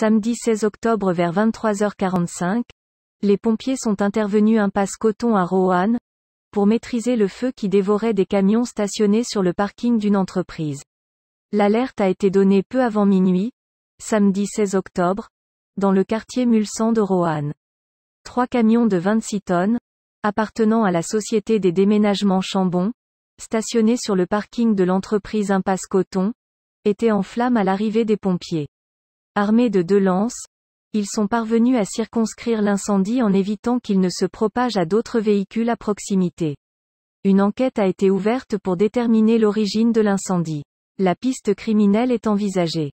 Samedi 16 octobre vers 23h45, les pompiers sont intervenus impasse Coton à Roanne, pour maîtriser le feu qui dévorait des camions stationnés sur le parking d'une entreprise. L'alerte a été donnée peu avant minuit, samedi 16 octobre, dans le quartier Mulsan de Roanne. Trois camions de 26 tonnes, appartenant à la Société des déménagements Chambon, stationnés sur le parking de l'entreprise Impasse Coton, étaient en flammes à l'arrivée des pompiers. Armés de deux lances, ils sont parvenus à circonscrire l'incendie en évitant qu'il ne se propage à d'autres véhicules à proximité. Une enquête a été ouverte pour déterminer l'origine de l'incendie. La piste criminelle est envisagée.